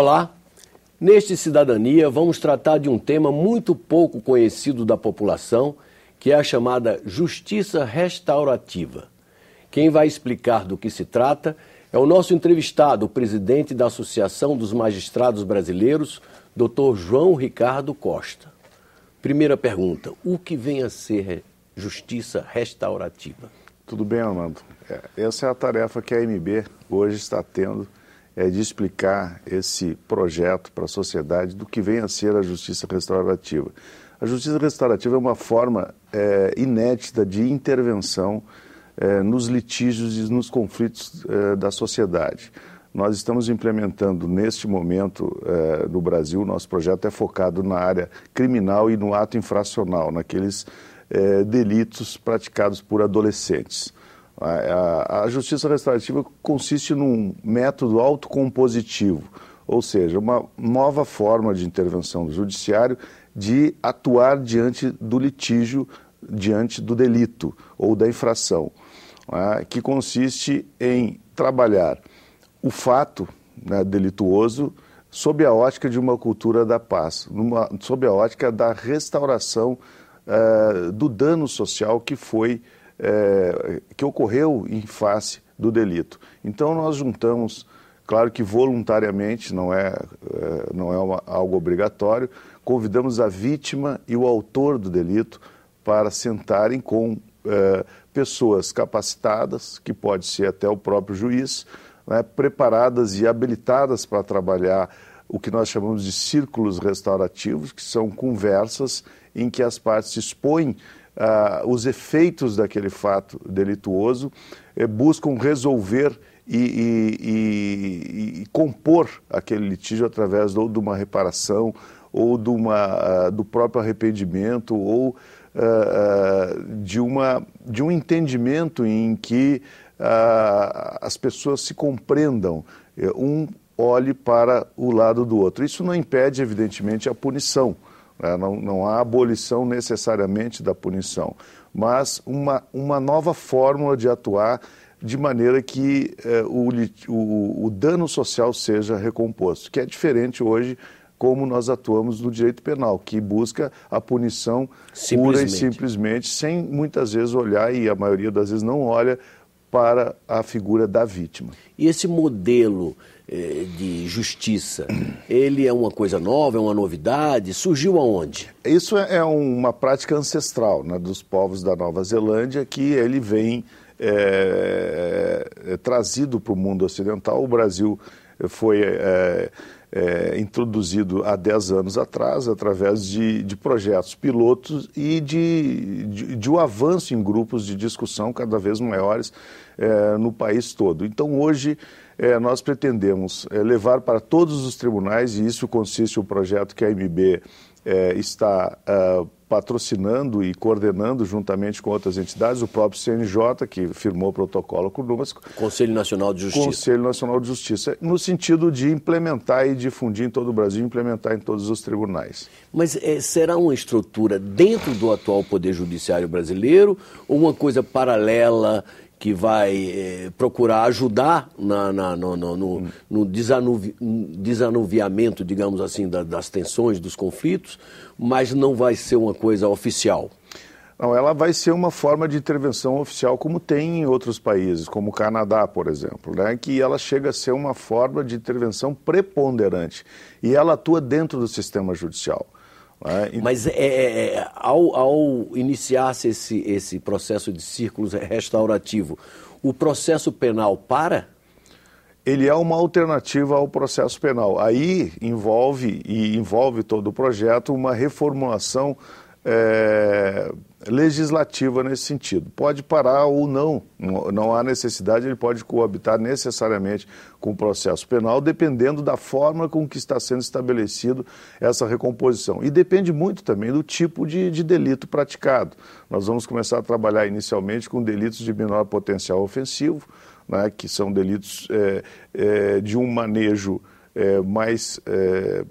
Olá, neste Cidadania vamos tratar de um tema muito pouco conhecido da população, que é a chamada justiça restaurativa. Quem vai explicar do que se trata é o nosso entrevistado, o presidente da Associação dos Magistrados Brasileiros, Dr. João Ricardo Costa. Primeira pergunta: o que vem a ser justiça restaurativa? Tudo bem, Armando. É, essa é a tarefa que a MB hoje está tendo é de explicar esse projeto para a sociedade do que vem a ser a justiça restaurativa. A justiça restaurativa é uma forma é, inédita de intervenção é, nos litígios e nos conflitos é, da sociedade. Nós estamos implementando neste momento é, no Brasil, nosso projeto é focado na área criminal e no ato infracional, naqueles é, delitos praticados por adolescentes. A, a, a justiça restaurativa consiste num método autocompositivo, ou seja, uma nova forma de intervenção do judiciário de atuar diante do litígio, diante do delito ou da infração, né, que consiste em trabalhar o fato né, delituoso sob a ótica de uma cultura da paz, numa, sob a ótica da restauração uh, do dano social que foi é, que ocorreu em face do delito. Então nós juntamos, claro que voluntariamente, não é, é não é uma, algo obrigatório, convidamos a vítima e o autor do delito para sentarem com é, pessoas capacitadas, que pode ser até o próprio juiz, né, preparadas e habilitadas para trabalhar o que nós chamamos de círculos restaurativos, que são conversas em que as partes expõem ah, os efeitos daquele fato delituoso, eh, buscam resolver e, e, e, e, compor aquele litígio através ou de uma reparação, ou de uma, ah, do próprio arrependimento, ou ah, de, uma, de um entendimento em que as pessoas se compreendam. Eh, um olhe para o lado do outro. Isso não impede, evidentemente, a punição. É, não, não há abolição necessariamente da punição, mas uma, uma nova fórmula de atuar de maneira que eh, o, o, o, dano social seja recomposto, que é diferente hoje como nós atuamos no direito penal, que busca a punição pura e simplesmente, sem muitas vezes olhar, e a maioria das vezes não olha para a figura da vítima. E esse modelo eh, de justiça, ele é uma coisa nova, é uma novidade? Surgiu aonde? Isso é, é uma prática ancestral né, dos povos da Nova Zelândia, que ele vem é, é, é, trazido para o mundo ocidental. O Brasil foi eh, é, introduzido há 10 anos atrás, através de, de projetos pilotos e de, de, de, um avanço em grupos de discussão cada vez maiores é, no país todo. Então, hoje, é, nós pretendemos é, levar para todos os tribunais, e isso consiste o projeto que a MB é, está. Uh, patrocinando e coordenando juntamente com outras entidades, o próprio CNJ, que firmou o protocolo com o Conselho Nacional de Justiça. Conselho Nacional de Justiça, no sentido de implementar e difundir em todo o Brasil, implementar em todos os tribunais. Mas é, será uma estrutura dentro do atual Poder Judiciário brasileiro ou uma coisa paralela que vai eh, procurar ajudar na, na, no, no, no, hum. no desanuvi, desanuviamento, digamos assim, da, das tensões, dos conflitos, mas não vai ser uma coisa oficial. Não, ela vai ser uma forma de intervenção oficial, como tem em outros países, como o Canadá, por exemplo, né? que ela chega a ser uma forma de intervenção preponderante e ela atua dentro do sistema judicial. Né? e... Mas é, é, é, ao, ao iniciar-se esse, esse processo de círculos restaurativo, o processo penal para? Ele é uma alternativa ao processo penal. Aí envolve, e envolve todo o projeto, uma reformulação é, legislativa nesse sentido. Pode parar ou não, não há necessidade, ele pode coabitar necessariamente com o processo penal, dependendo da forma com que está sendo estabelecido essa recomposição. E depende muito também do tipo de, de delito praticado. Nós vamos começar a trabalhar inicialmente com delitos de menor potencial ofensivo, né, que são delitos é, é, de um manejo é, mais é,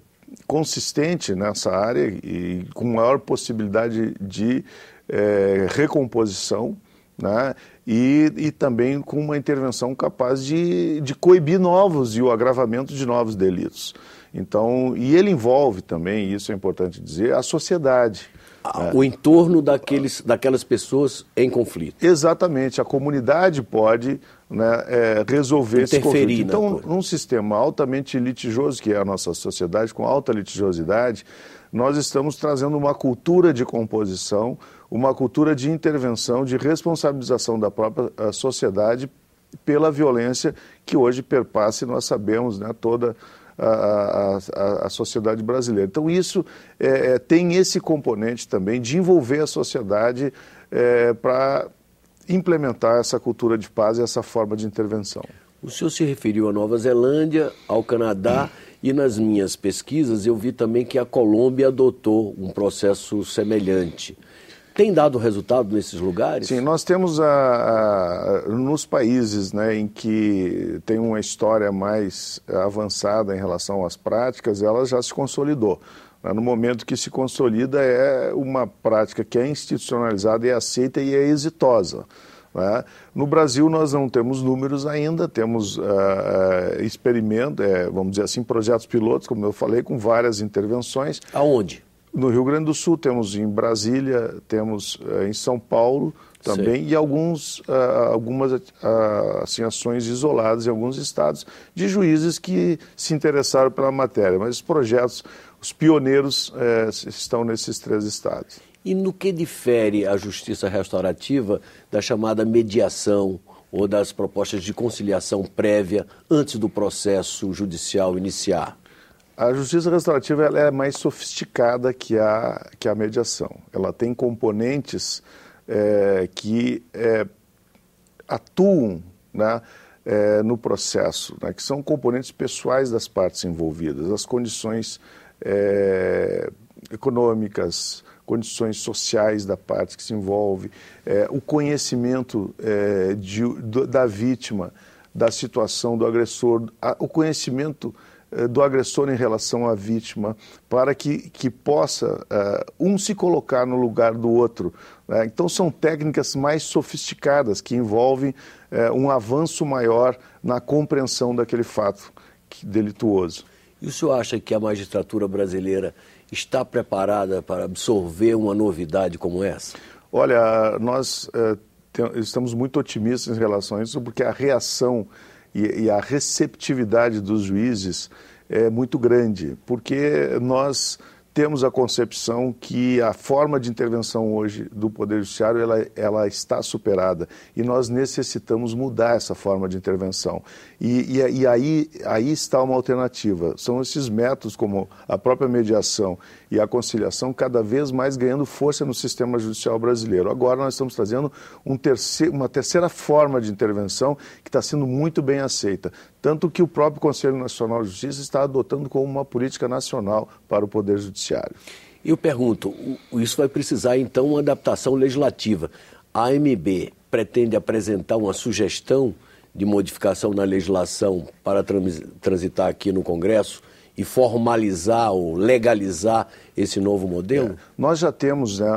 consistente nessa área e com maior possibilidade de é, recomposição né? e, e também com uma intervenção capaz de, de coibir novos e o agravamento de novos delitos. Então, e ele envolve também, isso é importante dizer, a sociedade. é. O entorno daqueles, daquelas pessoas em conflito. Exatamente, a comunidade pode né, é, resolver Interferir esse conflito. Então, num sistema altamente litigioso, que é a nossa sociedade, com alta litigiosidade, nós estamos trazendo uma cultura de composição uma cultura de intervenção, de responsabilização da própria eh, sociedade pela violência que hoje perpassa, e nós sabemos, né, toda a, a, a, sociedade brasileira. Então, isso é, tem esse componente também de envolver a sociedade é, para implementar essa cultura de paz e essa forma de intervenção. O senhor se referiu à Nova Zelândia, ao Canadá hum. e nas minhas pesquisas eu vi também que a Colômbia adotou um processo semelhante. Tem dado resultado nesses lugares? Sim, nós temos a, a, nos países né, em que tem uma história mais avançada em relação às práticas, ela já se consolidou. Né, no momento que se consolida, é uma prática que é institucionalizada, é aceita e é exitosa. Né. No Brasil, nós não temos números ainda, temos uh, ah, ah, experimentos, é, vamos dizer assim, projetos pilotos, como eu falei, com várias intervenções. Aonde? No Rio Grande do Sul, temos em Brasília, temos uh, em São Paulo também, Sim. e alguns, uh, algumas uh, assim, ações isoladas em alguns estados de juízes que se interessaram pela matéria. Mas os projetos, os pioneiros eh, estão nesses três estados. E no que difere a justiça restaurativa da chamada mediação ou das propostas de conciliação prévia antes do processo judicial iniciar? A justiça restaurativa ela é mais sofisticada que a, que a mediação. Ela tem componentes é, que é, atuam né, é, no processo, né, que são componentes pessoais das partes envolvidas, as condições é, econômicas, condições sociais da parte que se envolve, é, o conhecimento é, de, da vítima, da situação do agressor, a, o conhecimento eh, do agressor em relação à vítima, para que, que possa uh, um se colocar no lugar do outro. Né? Então, são técnicas mais sofisticadas que envolvem uh, um avanço maior na compreensão daquele fato delituoso. E o senhor acha que a magistratura brasileira está preparada para absorver uma novidade como essa? Olha, nós uh, estamos muito otimistas em relação a isso, porque a reação e, e a receptividade dos juízes é muito grande, porque nós temos a concepção que a forma de intervenção hoje do Poder Judiciário ela, ela está superada e nós necessitamos mudar essa forma de intervenção. E, e, e aí, aí está uma alternativa. São esses métodos, como a própria mediação e a conciliação cada vez mais ganhando força no sistema judicial brasileiro. Agora nós estamos trazendo um terceiro, uma terceira forma de intervenção que está sendo muito bem aceita, tanto que o próprio Conselho Nacional de Justiça está adotando como uma política nacional para o Poder Judiciário. Eu pergunto, isso vai precisar então uma adaptação legislativa. A AMB pretende apresentar uma sugestão de modificação na legislação para transitar aqui no Congresso e formalizar ou legalizar esse novo modelo? É. Nós já temos, né,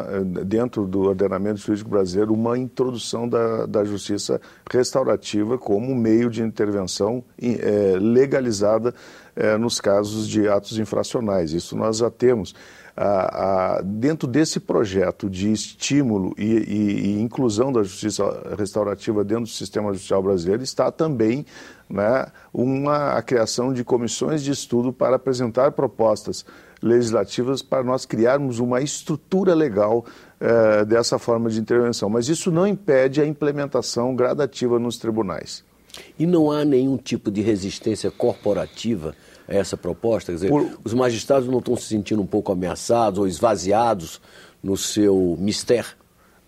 dentro do ordenamento jurídico brasileiro, uma introdução da, da justiça restaurativa como meio de intervenção é, legalizada é, nos casos de atos infracionais. Isso nós já temos. A, a, dentro desse projeto de estímulo e, e, e, inclusão da justiça restaurativa dentro do sistema judicial brasileiro está também né, uma, a criação de comissões de estudo para apresentar propostas legislativas para nós criarmos uma estrutura legal eh, dessa forma de intervenção. Mas isso não impede a implementação gradativa nos tribunais. E não há nenhum tipo de resistência corporativa a essa proposta? Quer dizer, Por... os magistrados não estão se sentindo um pouco ameaçados ou esvaziados no seu mister?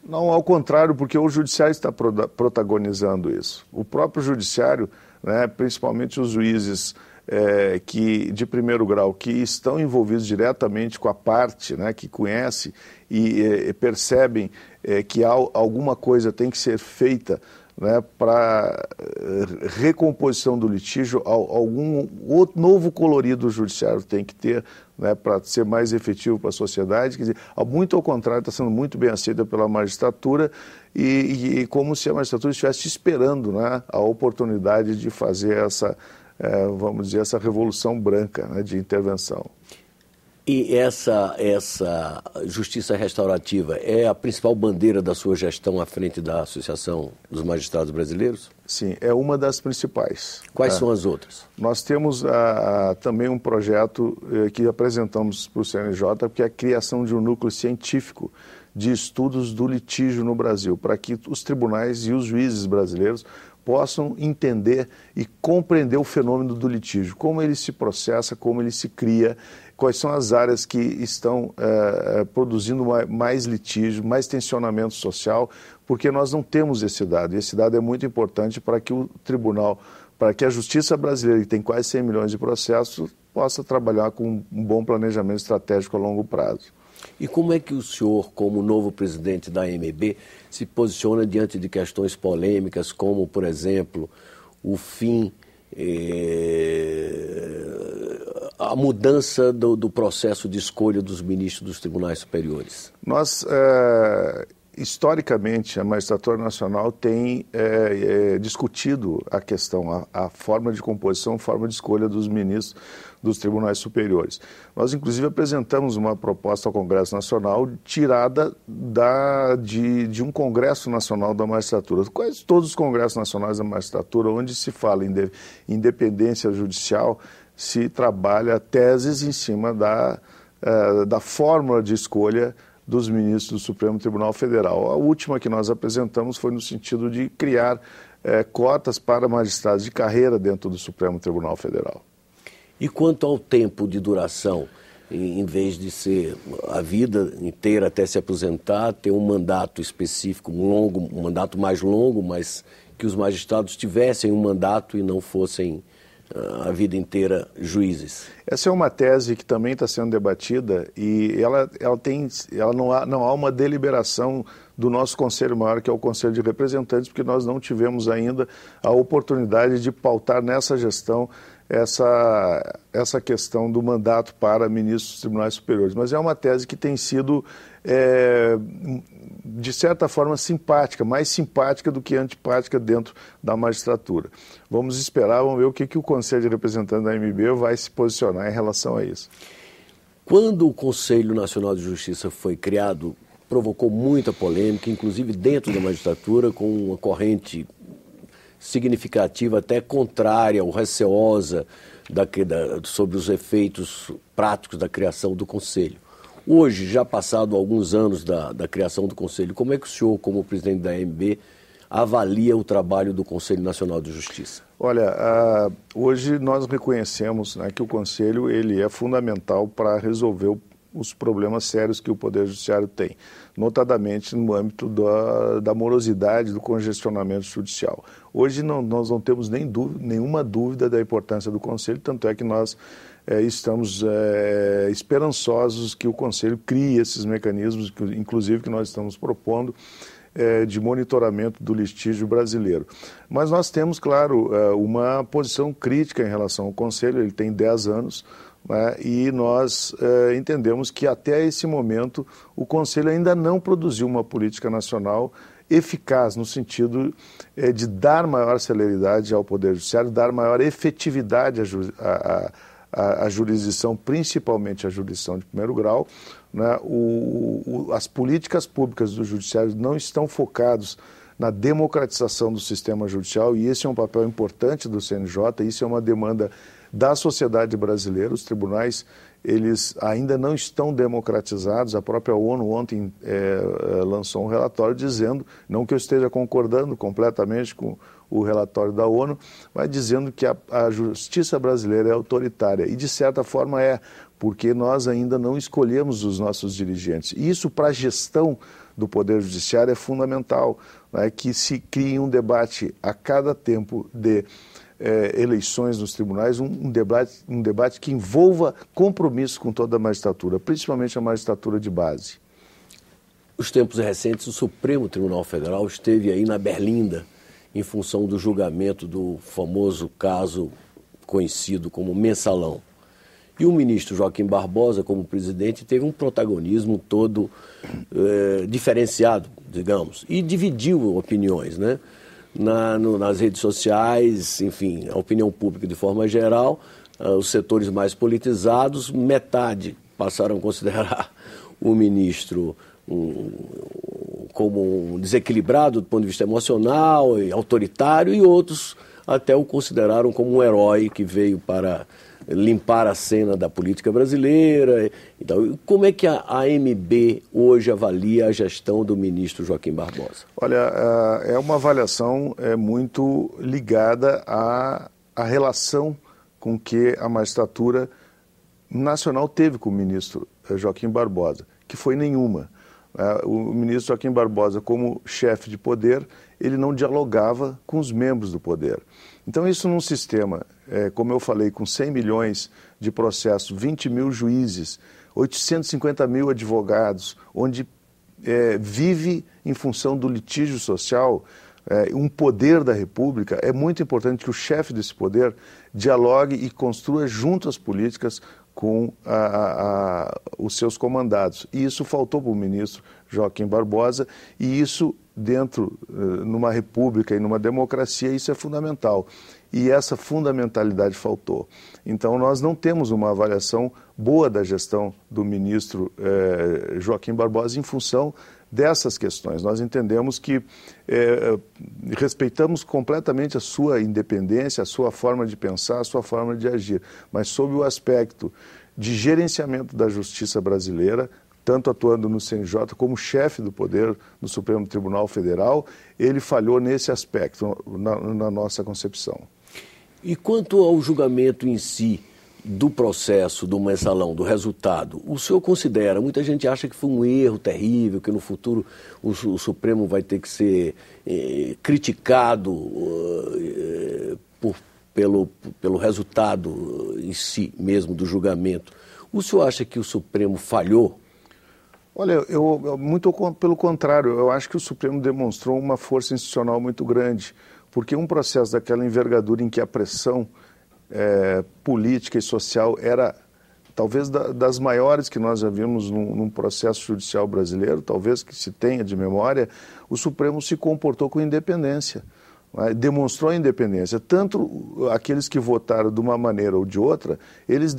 Não, ao contrário, porque o judiciário está protagonizando isso. O próprio judiciário né, principalmente os juízes é, que de primeiro grau que estão envolvidos diretamente com a parte, né, que conhece e é, percebem é, que há, alguma coisa tem que ser feita né, para eh, recomposição do litígio, algum outro novo colorido judiciário tem que ter né, para ser mais efetivo para a sociedade. Quer dizer, muito ao contrário, está sendo muito bem aceita pela magistratura e, e, e, como se a magistratura estivesse esperando né, a oportunidade de fazer essa, é, vamos dizer, essa revolução branca né, de intervenção. E essa, essa justiça restaurativa é a principal bandeira da sua gestão à frente da Associação dos Magistrados Brasileiros? Sim, é uma das principais. Quais é. são as outras? Nós temos a, ah, a, também um projeto eh, que apresentamos para o CNJ, que é a criação de um núcleo científico de estudos do litígio no Brasil, para que os tribunais e os juízes brasileiros possam entender e compreender o fenômeno do litígio, como ele se processa, como ele se cria, quais são as áreas que estão eh, eh, produzindo mais litígio, mais tensionamento social, porque nós não temos esse dado. E esse dado é muito importante para que o tribunal, para que a justiça brasileira, que tem quase 100 milhões de processos, possa trabalhar com um bom planejamento estratégico a longo prazo. E como é que o senhor, como novo presidente da AMB, se posiciona diante de questões polêmicas, como, por exemplo, o fim, eh, a mudança do, do, processo de escolha dos ministros dos tribunais superiores? Nós. Eh, historicamente, a magistratura nacional tem é, é, discutido a questão, a, a, forma de composição, a forma de escolha dos ministros dos tribunais superiores. Nós, inclusive, apresentamos uma proposta ao Congresso Nacional tirada da, de, de um Congresso Nacional da Magistratura. Quase todos os Congressos Nacionais da Magistratura, onde se fala em de, independência judicial, se trabalha teses em cima da, é, da fórmula de escolha dos ministros do Supremo Tribunal Federal. A última que nós apresentamos foi no sentido de criar é, cotas para magistrados de carreira dentro do Supremo Tribunal Federal. E quanto ao tempo de duração? em vez de ser a vida inteira até se aposentar, ter um mandato específico, um longo, um mandato mais longo, mas que os magistrados tivessem um mandato e não fossem a vida inteira juízes. Essa é uma tese que também está sendo debatida e ela, ela, tem, ela não, há, não há uma deliberação do nosso conselho maior, que é o Conselho de Representantes, porque nós não tivemos ainda a oportunidade de pautar nessa gestão essa, essa questão do mandato para ministros dos tribunais superiores. Mas é uma tese que tem sido é, de certa forma, simpática, mais simpática do que antipática dentro da magistratura. Vamos esperar, vamos ver o que, que o Conselho de Representantes da MB vai se posicionar em relação a isso. Quando o Conselho Nacional de Justiça foi criado, provocou muita polêmica, inclusive dentro da magistratura, com uma corrente significativa, até contrária ou receosa da, da, sobre os efeitos práticos da criação do Conselho. Hoje, já passado alguns anos da, da criação do Conselho, como é que o senhor, como presidente da AMB, avalia o trabalho do Conselho Nacional de Justiça? Olha, ah, hoje nós reconhecemos né, que o Conselho ele é fundamental para resolver os problemas sérios que o Poder Judiciário tem, notadamente no âmbito da, da morosidade, do congestionamento judicial. Hoje não, nós não temos nem dúvida, nenhuma dúvida da importância do Conselho, tanto é que nós é, estamos é, esperançosos que o Conselho crie esses mecanismos, que, inclusive que nós estamos propondo, é, de monitoramento do litígio brasileiro. Mas nós temos, claro, uma posição crítica em relação ao Conselho, ele tem 10 anos, né? E nós eh, entendemos que até esse momento o Conselho ainda não produziu uma política nacional eficaz no sentido eh, de dar maior celeridade ao Poder Judiciário, dar maior efetividade à, ju à, à, à jurisdição, principalmente à jurisdição de primeiro grau. Né? O, o, as políticas públicas do Judiciário não estão focadas na democratização do sistema judicial, e esse é um papel importante do CNJ, isso é uma demanda da sociedade brasileira. Os tribunais eles ainda não estão democratizados. A própria ONU ontem é, é, lançou um relatório dizendo, não que eu esteja concordando completamente com o relatório da ONU, mas dizendo que a, a justiça brasileira é autoritária. E de certa forma é, porque nós ainda não escolhemos os nossos dirigentes. E isso para a gestão do Poder Judiciário é fundamental né, que se crie um debate a cada tempo de é, eleições nos tribunais, um, um, debate, um debate que envolva compromisso com toda a magistratura, principalmente a magistratura de base. Os tempos recentes, o Supremo Tribunal Federal esteve aí na Berlinda em função do julgamento do famoso caso conhecido como mensalão. E o ministro Joaquim Barbosa, como presidente, teve um protagonismo todo é, diferenciado, digamos, e dividiu opiniões, né? Na, no, nas redes sociais, enfim, a opinião pública de forma geral, ah, os setores mais politizados, metade passaram a considerar o ministro um, como um desequilibrado do ponto de vista emocional e autoritário, e outros até o consideraram como um herói que veio para limpar a cena da política brasileira. Então, como é que a AMB hoje avalia a gestão do ministro Joaquim Barbosa? Olha, é uma avaliação é, muito ligada à, à relação com que a magistratura nacional teve com o ministro eh, Joaquim Barbosa, que foi nenhuma. Eh, o ministro Joaquim Barbosa, como chefe de poder, ele não dialogava com os membros do poder. Então, isso num sistema é, como eu falei, com 100 milhões de processos, 20 mil juízes, 850 mil advogados, onde é, vive em função do litígio social é, um poder da República, é muito importante que o chefe desse poder dialogue e construa junto às políticas com a, a, a, os seus comandados. E isso faltou para o ministro Joaquim Barbosa, e isso dentro, eh, numa república e numa democracia, isso é fundamental. E essa fundamentalidade faltou. Então, nós não temos uma avaliação boa da gestão do ministro eh, Joaquim Barbosa em função dessas questões. Nós entendemos que é, é, respeitamos completamente a sua independência, a sua forma de pensar, a sua forma de agir, mas sob o aspecto de gerenciamento da justiça brasileira, tanto atuando no CNJ como chefe do poder no Supremo Tribunal Federal, ele falhou nesse aspecto, na, na nossa concepção. E quanto ao julgamento em si, do processo do mensalão, do resultado, o senhor considera? Muita gente acha que foi um erro terrível, que no futuro o, o Supremo vai ter que ser eh, criticado eh, por, pelo, pelo resultado eh, em si mesmo do julgamento. O senhor acha que o Supremo falhou? Olha, eu, muito pelo contrário, eu acho que o Supremo demonstrou uma força institucional muito grande, porque um processo daquela envergadura em que a pressão é, política e social era talvez da, das maiores que nós já vimos num, num, processo judicial brasileiro, talvez que se tenha de memória, o Supremo se comportou com independência, né? demonstrou independência. Tanto aqueles que votaram de uma maneira ou de outra, eles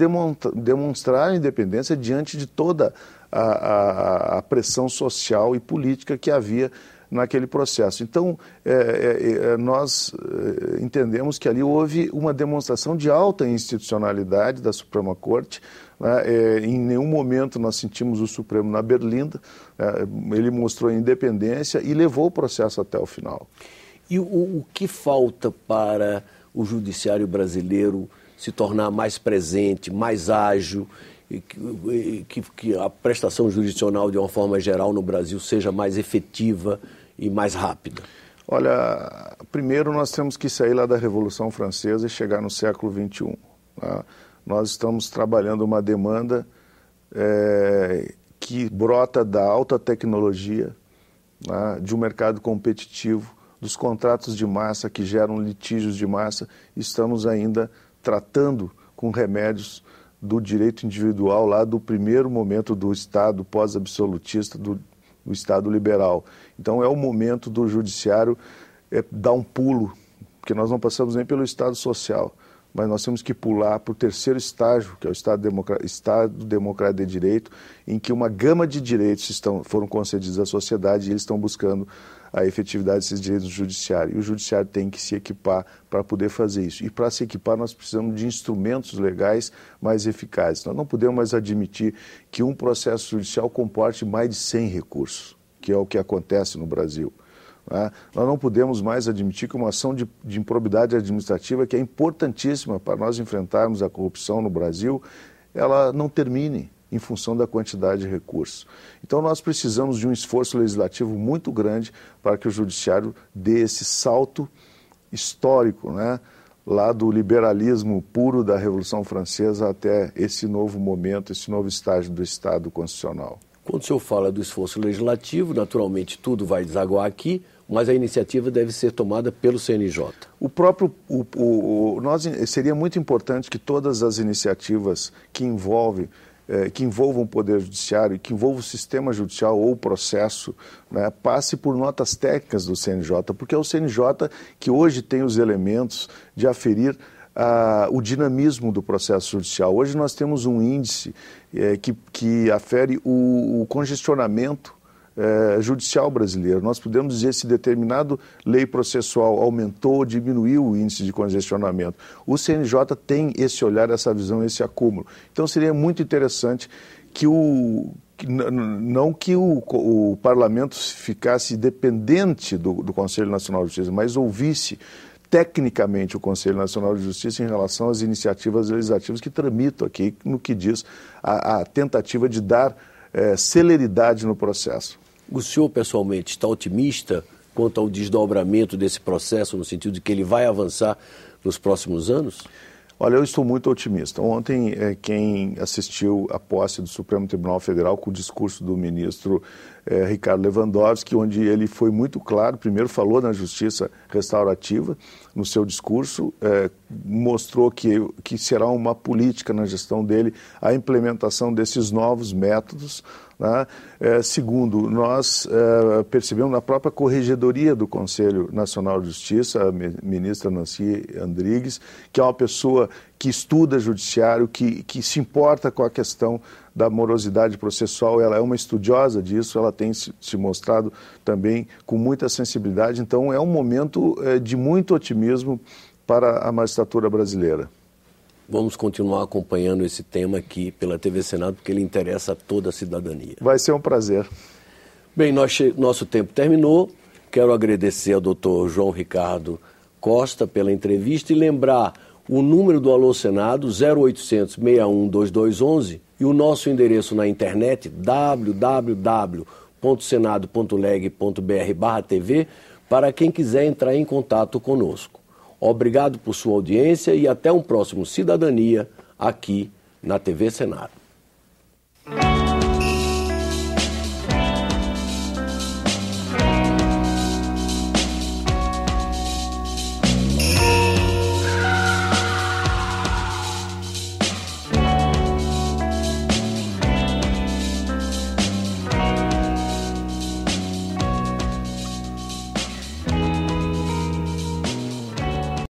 demonstraram independência diante de toda a, a, a pressão social e política que havia naquele processo. Então, é, é, é, é nós é, entendemos que ali houve uma demonstração de alta institucionalidade da Suprema Corte. Né? É, em nenhum momento nós sentimos o Supremo na berlinda. ele mostrou independência e levou o processo até o final. E o, o que falta para o judiciário brasileiro se tornar mais presente, mais ágil que, que a prestação jurisdicional, de uma forma geral, no Brasil seja mais efetiva e mais rápida? Olha, primeiro nós temos que sair lá da Revolução Francesa e chegar no século XXI. Tá? Nós estamos trabalhando uma demanda é, que brota da alta tecnologia, tá? de um mercado competitivo, dos contratos de massa que geram litígios de massa. Estamos ainda tratando com remédios do direito individual lá do primeiro momento do Estado pós-absolutista, do, do, Estado liberal. Então é o momento do judiciário é, dar um pulo, porque nós não passamos nem pelo Estado social, mas nós temos que pular para o terceiro estágio, que é o Estado, Democra Estado Democrático de Direito, em que uma gama de direitos estão, foram concedidos à sociedade e eles estão buscando a efetividade desses direitos do judiciário. E o judiciário tem que se equipar para poder fazer isso. E para se equipar, nós precisamos de instrumentos legais mais eficazes. Nós não podemos mais admitir que um processo judicial comporte mais de 100 recursos, que é o que acontece no Brasil. Né? Nós não podemos mais admitir que uma ação de, de, improbidade administrativa, que é importantíssima para nós enfrentarmos a corrupção no Brasil, ela não termine em função da quantidade de recursos. Então, nós precisamos de um esforço legislativo muito grande para que o judiciário dê esse salto histórico, né? lá do liberalismo puro da Revolução Francesa até esse novo momento, esse novo estágio do Estado constitucional. Quando o senhor fala do esforço legislativo, naturalmente tudo vai desaguar aqui, mas a iniciativa deve ser tomada pelo CNJ. O próprio, o, o, o, nós, seria muito importante que todas as iniciativas que envolvem eh, que envolvam o Poder Judiciário, que envolvam o sistema judicial ou o processo, né, passe por notas técnicas do CNJ, porque é o CNJ que hoje tem os elementos de aferir ah, o dinamismo do processo judicial. Hoje nós temos um índice eh, que, que afere o, o congestionamento eh, judicial brasileiro. Nós podemos dizer se determinado lei processual aumentou ou diminuiu o índice de congestionamento. O CNJ tem esse olhar, essa visão, esse acúmulo. Então seria muito interessante que o não que o, o, parlamento ficasse dependente do, do Conselho Nacional de Justiça, mas ouvisse tecnicamente o Conselho Nacional de Justiça em relação às iniciativas legislativas que tramitam aqui no que diz a, a tentativa de dar é, celeridade no processo. O senhor, pessoalmente, está otimista quanto ao desdobramento desse processo, no sentido de que ele vai avançar nos próximos anos? Olha, eu estou muito otimista. Ontem, eh, quem assistiu à posse do Supremo Tribunal Federal com o discurso do ministro eh, Ricardo Lewandowski, onde ele foi muito claro, primeiro falou na justiça restaurativa no seu discurso, eh, mostrou que, que será uma política na gestão dele a implementação desses novos métodos. Né? É, segundo, nós é, percebemos na própria corregedoria do Conselho Nacional de Justiça, a ministra Nancy Andrigues, que é uma pessoa que estuda judiciário, que, que se importa com a questão da morosidade processual, ela é uma estudiosa disso, ela tem se, mostrado também com muita sensibilidade. Então, é um momento é, de muito otimismo para a magistratura brasileira. Vamos continuar acompanhando esse tema aqui pela TV Senado, porque ele interessa a toda a cidadania. Vai ser um prazer. Bem, nosso tempo terminou. Quero agradecer ao doutor João Ricardo Costa pela entrevista e lembrar o número do Alô Senado 0800 61 2211 e o nosso endereço na internet www.senado.leg.br/tv para quem quiser entrar em contato conosco. Obrigado por sua audiência e até um próximo Cidadania aqui na TV Senado.